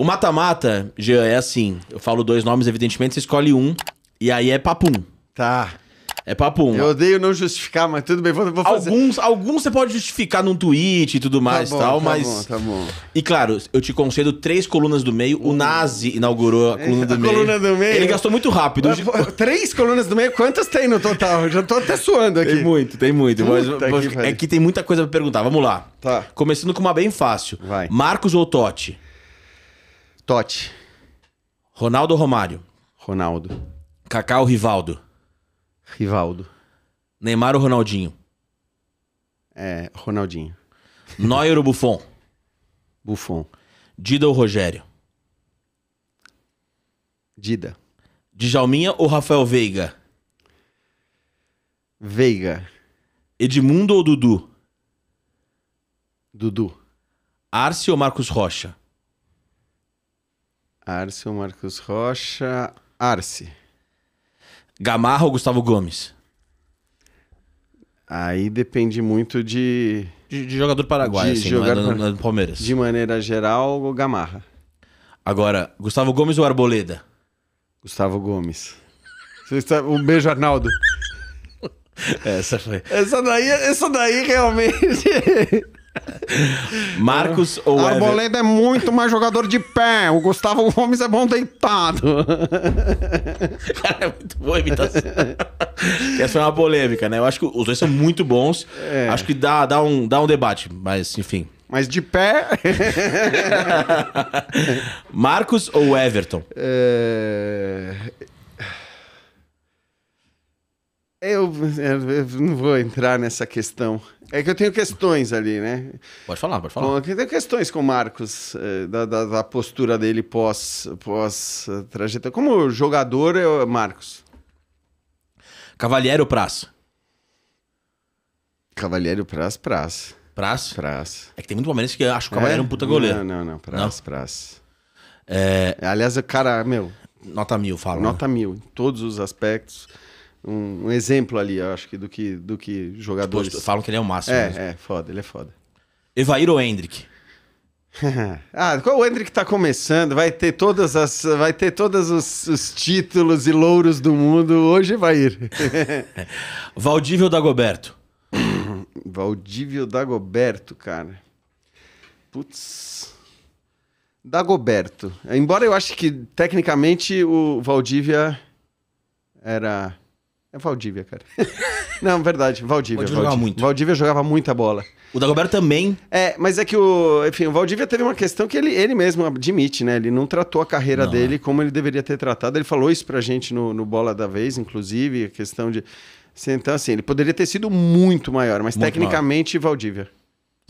O mata-mata, Jean, é assim. Eu falo dois nomes, evidentemente, você escolhe um. E aí é papum. Tá. É papum. Eu odeio não justificar, mas tudo bem, vou, vou fazer. Alguns, alguns você pode justificar num tweet e tudo mais tá bom, tal, tá mas. Bom, tá bom. E claro, eu te concedo três colunas do meio. O hum. Nazi inaugurou a coluna do a meio. coluna do meio. Ele gastou muito rápido. três colunas do meio? Quantas tem no total? Eu já tô até suando aqui. Tem muito, tem muito. Mas, mas, que é que tem muita coisa pra perguntar. Vamos lá. Tá. Começando com uma bem fácil. Vai. Marcos ou Totti? Totti. Ronaldo ou Romário? Ronaldo. Kaká ou Rivaldo? Rivaldo. Neymar ou Ronaldinho? É, Ronaldinho. Neuer ou Buffon? Buffon. Dida ou Rogério? Dida. Djalminha ou Rafael Veiga? Veiga. Edmundo ou Dudu? Dudu. Arce ou Marcos Rocha? Arce, Marcos Rocha. Arce. Gamarra ou Gustavo Gomes? Aí depende muito de. De, de jogador paraguaio, de assim, é jogador é do, Palmeiras. De maneira geral, o Gamarra. Agora, Gustavo Gomes ou Arboleda? Gustavo Gomes. Tá- um beijo, Arnaldo. Essa foi. Essa daí, essa daí realmente. Marcos ou Arboleda Ever... é muito mais jogador de pé. O Gustavo Gomes é bom deitado. Cara, é muito boa a imitação. Essa é uma polêmica, né? Eu acho que os dois são muito bons. É. Acho que dá, dá, um, dá um debate, mas enfim. Mas de pé. Marcos ou Everton? É... Eu, eu, não vou entrar nessa questão. É que eu tenho questões ali, né? Pode falar, pode falar. eu tenho questões com o Marcos, eh, da, da, da postura dele pós-trajetória. Pós eh, Como jogador, eu, Marcos? Cavalheiro ou Praça? Cavalheiro, Praça, Praça. Praça? Praça. É que tem muito palmeirense que acha o Cavalheiro é? um puta é? goleiro. Não, não, não. Praça, não? Praça. É... Aliás, o cara, meu... Nota mil, fala. Nota mil, em todos os aspectos um, um, exemplo ali, eu acho que do que, do que jogadores. Pô, tipo, falam que ele é o máximo. É, mesmo. é, foda, ele é foda. Evair ou Hendrick? ah, o Hendrick tá começando, vai ter todas as, vai ter todos os, os títulos e louros do mundo hoje vai ir. Valdívio Dagoberto. Valdívio Dagoberto, cara. Putz. Dagoberto. Embora eu ache que tecnicamente o Valdívia era é Valdívia, cara. não, verdade, Valdívia. Valdívia jogava muito. Valdívia jogava muita bola. O Dagoberto também. É, mas é que o. Enfim, o Valdívia teve uma questão que ele, ele mesmo admite, né? Ele não tratou a carreira não. dele é. como ele deveria ter tratado. Ele falou isso pra gente no, no Bola da Vez, inclusive, a questão de. Então, assim, ele poderia ter sido muito maior, mas muito tecnicamente, maior. Valdívia.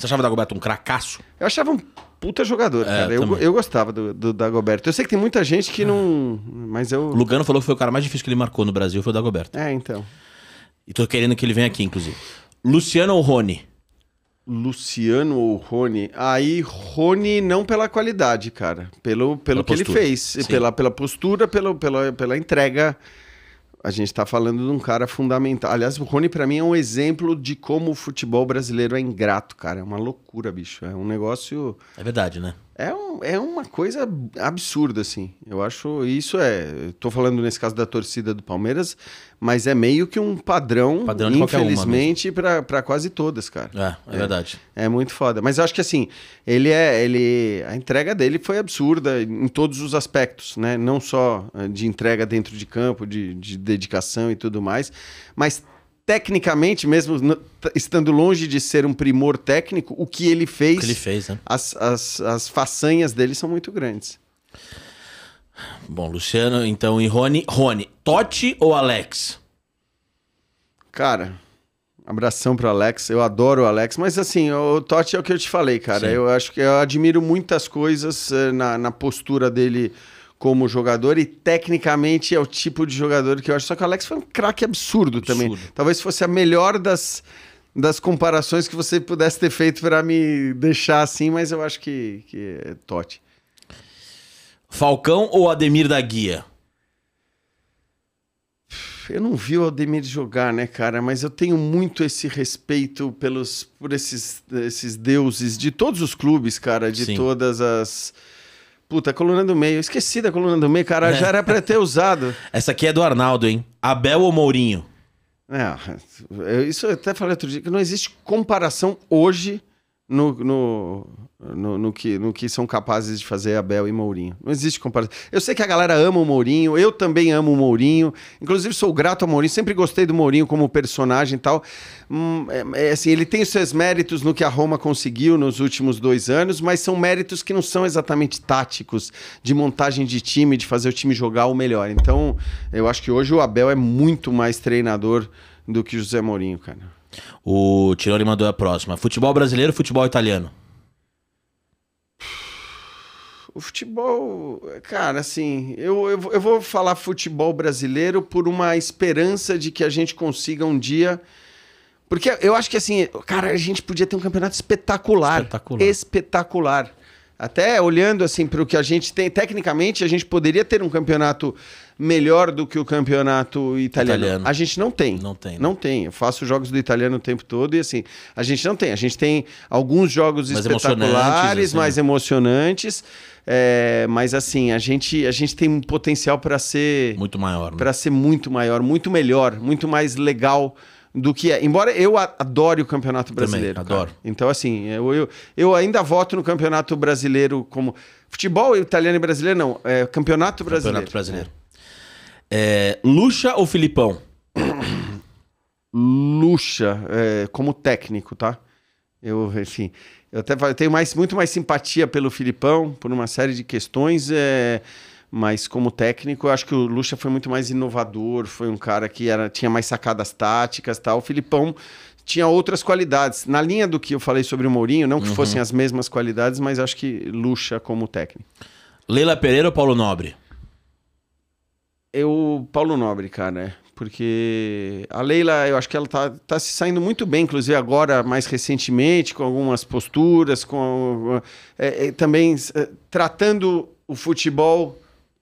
Você achava o Dagoberto um cracaço? Eu achava um puta jogador, é, cara. Eu, eu gostava do, do Dagoberto. Eu sei que tem muita gente que não. Mas eu. Lugano falou que foi o cara mais difícil que ele marcou no Brasil, foi o Dagoberto. É, então. E tô querendo que ele venha aqui, inclusive. Luciano ou Rony? Luciano ou Rony? Aí, Rony não pela qualidade, cara. Pelo, pelo que postura. ele fez. Pela, pela postura, pelo, pela, pela entrega a gente está falando de um cara fundamental. Aliás, o Rony, para mim, é um exemplo de como o futebol brasileiro é ingrato, cara. É uma loucura, bicho. É um negócio. É verdade, né? É, um, é uma coisa absurda, assim. Eu acho isso é. Estou falando nesse caso da torcida do Palmeiras, mas é meio que um padrão, padrão infelizmente, para quase todas, cara. É, é, é, verdade. É muito foda. Mas eu acho que assim, ele é. ele A entrega dele foi absurda em todos os aspectos, né? Não só eh, de entrega dentro de campo, de, de dedicação e tudo mais, mas tecnicamente, mesmo estando longe de ser um primor técnico, o que ele fez. O que ele fez, né? As, as, as façanhas dele são muito grandes. Bom, Luciano, então, e Rony? Rony, Totti ou Alex? Cara, abração pro Alex. Eu adoro o Alex, mas assim, o Totti é o que eu te falei, cara. Sim. Eu acho que eu admiro muitas coisas eh, na, na postura dele como jogador e tecnicamente é o tipo de jogador que eu acho. Só que o Alex foi um craque absurdo, absurdo, também. Talvez fosse a melhor das, das comparações que você pudesse ter feito para me deixar assim, mas eu acho que, que é Totti. Falcão ou Ademir da Guia? Eu não vi o Ademir jogar, né, cara? Mas eu tenho muito esse respeito pelos por esses, esses deuses de todos os clubes, cara, de Sim. todas as Puta, coluna do meio. Esqueci da coluna do meio, cara. Já era pra ter usado. Essa aqui é do Arnaldo, hein? Abel ou Mourinho? É, isso eu até falei outro dia, que não existe comparação hoje no, no, no, no, que, no que são capazes de fazer Abel e Mourinho. Não existe comparação. Eu sei que a galera ama o Mourinho, eu também amo o Mourinho. Inclusive, sou grato ao Mourinho, sempre gostei do Mourinho como personagem e tal. Hum, é, é, assim, ele tem os seus méritos no que a Roma conseguiu nos últimos dois anos, mas são méritos que não são exatamente táticos, de montagem de time, de fazer o time jogar o melhor. Então, eu acho que hoje o Abel é muito mais treinador do que o José Mourinho, cara. O Tironi mandou a próxima. Futebol brasileiro, futebol italiano. O futebol, cara, assim, eu, eu, eu, vou falar futebol brasileiro por uma esperança de que a gente consiga um dia. Porque eu acho que, assim, cara, a gente podia ter um campeonato espetacular. Espetacular. Espetacular. Até olhando assim para o que a gente tem, tecnicamente a gente poderia ter um campeonato melhor do que o campeonato italiano. italiano. A gente não tem. Não tem. Né? Não tem. Eu faço jogos do italiano o tempo todo e assim, a gente não tem. A gente tem alguns jogos mais espetaculares, emocionantes, assim. mais emocionantes. É, mas assim, a gente, a gente tem um potencial para ser muito maior, né? para ser muito maior, muito melhor, muito mais legal do que é. Embora eu adore o Campeonato Brasileiro. Também, adoro. Cara. Então, assim, eu, eu, eu, ainda voto no Campeonato Brasileiro como. Futebol italiano e brasileiro, não. É Campeonato Brasileiro. Campeonato Brasileiro. É. Lucha ou Filipão? Lucha, é, como técnico, tá? Eu, enfim. Eu até eu tenho mais, muito mais simpatia pelo Filipão, por uma série de questões. É, mas como técnico, eu acho que o Lucha foi muito mais inovador, foi um cara que era, tinha mais sacadas táticas tal. O Filipão tinha outras qualidades. Na linha do que eu falei sobre o Mourinho, não que uhum. fossem as mesmas qualidades, mas acho que Lucha como técnico. Leila Pereira ou Paulo Nobre? Eu, Paulo Nobre, cara, é. porque a Leila, eu acho que ela tá, tá se saindo muito bem, inclusive agora, mais recentemente, com algumas posturas, com é, é, também é, tratando o futebol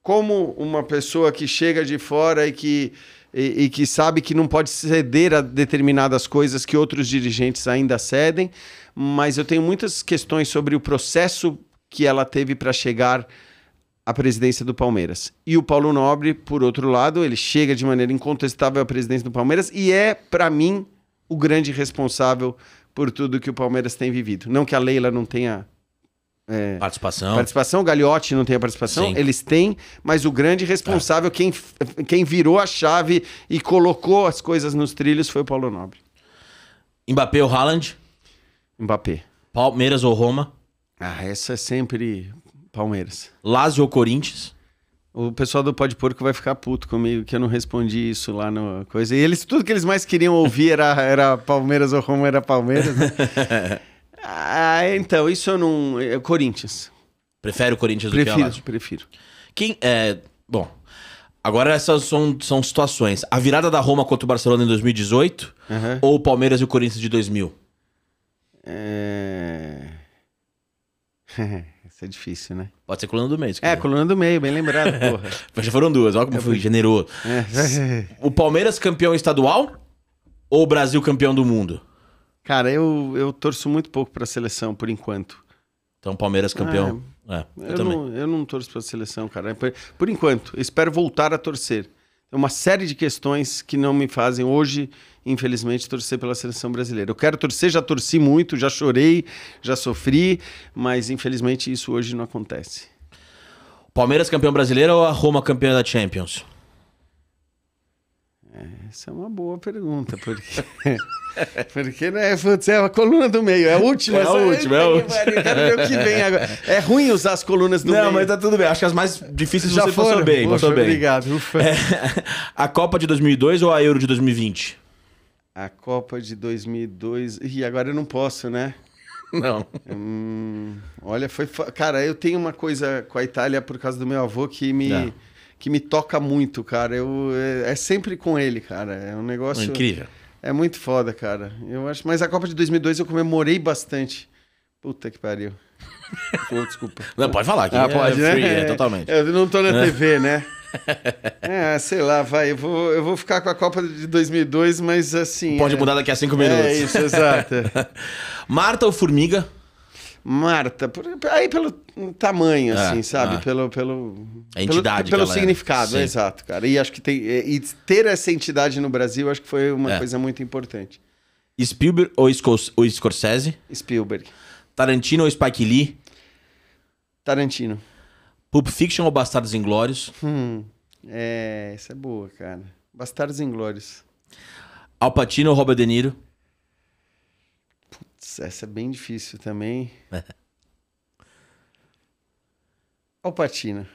como uma pessoa que chega de fora e que, e, e, que sabe que não pode ceder a determinadas coisas que outros dirigentes ainda cedem, mas eu tenho muitas questões sobre o processo que ela teve para chegar à presidência do Palmeiras. E o Paulo Nobre, por outro lado, ele chega de maneira incontestável à presidência do Palmeiras e é, para mim, o grande responsável por tudo que o Palmeiras tem vivido. Não que a Leila não tenha é, participação. Participação, o Gagliotti não tem a participação, Sim. eles têm, mas o grande responsável, é. quem, quem virou a chave e colocou as coisas nos trilhos foi o Paulo Nobre. Mbappé ou Haaland? Mbappé. Palmeiras ou Roma? Ah, essa é sempre Palmeiras. Lazio ou Corinthians? O pessoal do Pode Porco vai ficar puto comigo que eu não respondi isso lá no coisa. E eles, tudo que eles mais queriam ouvir era, era Palmeiras ou Roma era Palmeiras. Né? Ah, então, isso eu não. É, Corinthians. Prefere o Corinthians prefiro, do que o Prefiro, prefiro. Quem. É, bom. Agora essas são, são situações. A virada da Roma contra o Barcelona em 2018 uhum. ou o Palmeiras e o Corinthians de 2000? É. Isso é difícil, né? Pode ser coluna do meio. É, coluna do meio, bem lembrado, porra. Mas já foram duas, olha como é, fui generoso. É. o Palmeiras campeão estadual ou o Brasil campeão do mundo? Cara, eu, eu torço muito pouco para a seleção por enquanto. Então, Palmeiras campeão. é, é eu, eu Não, eu não torço para a seleção, cara. Por, por enquanto, espero voltar a torcer. É uma série de questões que não me fazem hoje, infelizmente, torcer pela seleção brasileira. Eu quero torcer, já torci muito, já chorei, já sofri, mas infelizmente isso hoje não acontece. Palmeiras campeão brasileiro ou a Roma campeã da Champions? Essa é uma boa pergunta, porque. porque né, putz, é a coluna do meio, é a última. É a última, é a última. É ruim usar as colunas do Não, meio. Não, mas tá tudo bem. Acho que as mais difíceis Já você foram. passou bem. Poxa, passou bem. Obrigado. Ufa. É, a Copa de 2002 ou a Euro de 2020? A Copa de 2002. e agora eu não posso, né? Não. Hum, olha, foi. Cara, eu tenho uma coisa com a Itália por causa do meu avô que me. Não que me toca muito, cara. Eu, é, é sempre com ele, cara. É um negócio. É incrível. É muito foda, cara. Eu acho. Mas a Copa de 2002 eu comemorei bastante. Puta que pariu. Pô, desculpa. Não, pode falar. Aqui ah, pode, é, né? Free, é, totalmente. Eu não tô na é. TV, né? É, sei lá, vai. Eu vou, eu vou ficar com a Copa de 2002, mas assim. Pode é... mudar daqui a cinco minutos. É isso, exato. Marta ou Formiga? Marta, por, aí pelo tamanho, é, assim, sabe? É. Pelo, pelo. A entidade. Pelo, pelo é. significado, exato, cara. E acho que tem. É, e ter essa entidade no Brasil, acho que foi uma é. coisa muito importante. Spielberg ou, Scors ou Scorsese? Spielberg. Tarantino ou Spike Lee? Tarantino. Pulp Fiction ou Bastardos Inglórios? Hum, é, essa é boa, cara. Bastardos Inglórios. Alpatino ou Robert De Niro? Essa é bem difícil também. Alpatino.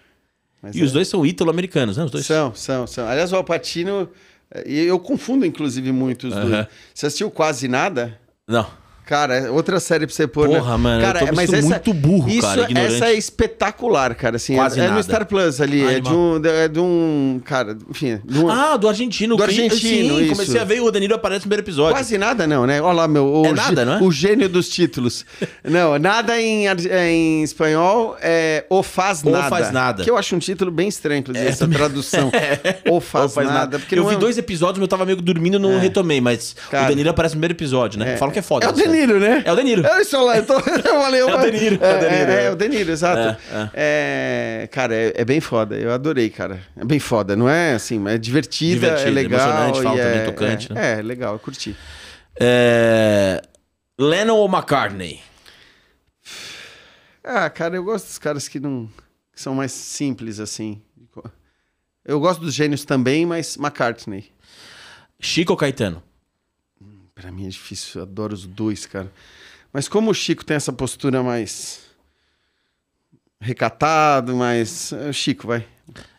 Mas e é... os dois são ítalo-americanos, né? Os dois são, são, são. Aliás, o Alpatino, eh, eu confundo inclusive muito os uh -huh. dois. Você assistiu quase nada? Não. Cara, é outra série pra você pôr. Né? Porra, né? mano, cara, eu tô é, mas essa, muito burro, isso, cara. Ignorante. Essa é espetacular, cara. Assim, é- Quase é, nada. é no Star Plus ali. é, de um, é de, um, Cara, enfim. Um... Ah, do argentino. Do argentino. Sim, isso. comecei a ver o Danilo aparece no primeiro episódio. Quase nada, não, né? Olha lá, meu. O, é nada, não é? O gênio dos títulos. não, nada em, em espanhol é O Faz Nada. O Faz Nada. Que eu acho um título bem estranho, inclusive, é, essa também... tradução. o faz, o faz Nada. nada. eu vi dois episódios, mas eu tava meio dormindo e não retomei. Mas cara, o Danilo aparece no primeiro episódio, né? Falam que é foda. É Deniro, né? É o Deniro. É isso lá, eu, eu falei, eu é, o Deniro, é é, é, é, é o Deniro. É, é, o Deniro, exato. cara, é, bem foda. Eu adorei, cara. É bem foda. Não é assim, mas é divertida, Divertido, é legal. Emocionante, fala tocante. Né? É, legal, eu curti. Lennon ou McCartney? Ah, cara, eu gosto dos caras que não. que são mais simples, assim. Eu gosto dos gênios também, mas McCartney. Chico ou Caetano? Pra mim é difícil, eu adoro os dois, cara. Mas como o Chico tem essa postura mais recatado, mais é Chico, vai.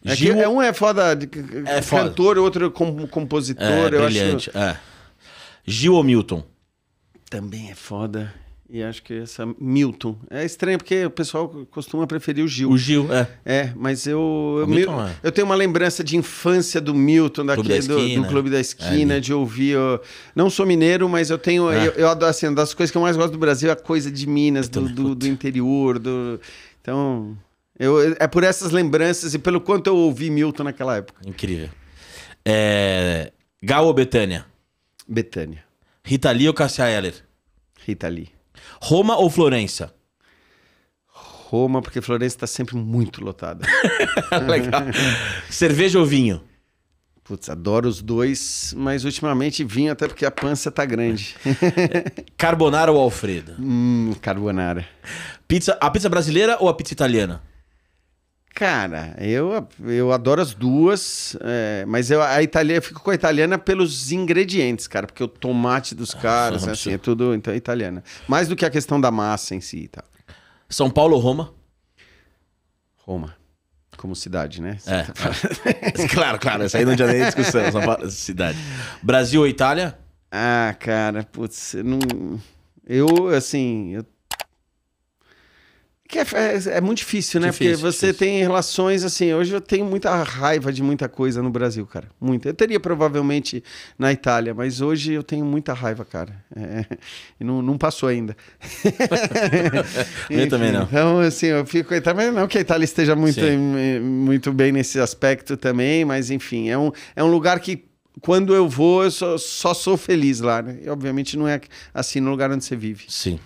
É que é um é foda, de, é cantor, foda. outro é com, compositor. É, eu brilhante. Acho... É. Gil ou Milton? Também é foda. E acho que essa. Milton. É estranho, porque o pessoal costuma preferir o Gil. O Gil, é. É, mas eu. Eu, Milton, me, é. eu tenho uma lembrança de infância do Milton, daqui, Clube da do, do, Clube da é, Esquina, é, de ouvir. Eu, não sou mineiro, mas eu tenho. É. Eu, eu adoro, assim, uma das coisas que eu mais gosto do Brasil é a coisa de Minas, do, é do, do interior. Do, então. Eu, é por essas lembranças e pelo quanto eu ouvi Milton naquela época. Incrível. É... Gal ou Betânia? Betânia. Rita Lee ou Cassia Heller? Rita Lee. Roma ou Florença? Roma, porque Florença está sempre muito lotada. Legal. Cerveja ou vinho? Putz, adoro os dois, mas ultimamente vinho até porque a pança tá grande. carbonara ou Alfredo? Hum, carbonara. Pizza, a pizza brasileira ou a pizza italiana? Cara, eu, eu adoro as duas, é, mas eu, a italiana, eu fico com a italiana pelos ingredientes, cara, porque o tomate dos caras, ah, assim, é tudo então, italiana. Mais do que a questão da massa em si e tal. São Paulo ou Roma? Roma. Como cidade, né? É. é. claro, claro, isso aí não tinha nem discussão. São Paulo, cidade. Brasil ou Itália? Ah, cara, putz, eu não. Eu, assim, eu que é, é, é muito difícil, né? Difícil, Porque você difícil. tem relações assim. Hoje eu tenho muita raiva de muita coisa no Brasil, cara. Muita. Eu teria provavelmente na Itália, mas hoje eu tenho muita raiva, cara. É, e não, não passou ainda. eu também não. Então, assim, eu fico. Também não que a Itália esteja muito, eh, muito bem nesse aspecto também, mas enfim, é um, é um lugar que quando eu vou, eu só, só, sou feliz lá, né? E obviamente não é assim no lugar onde você vive. Sim,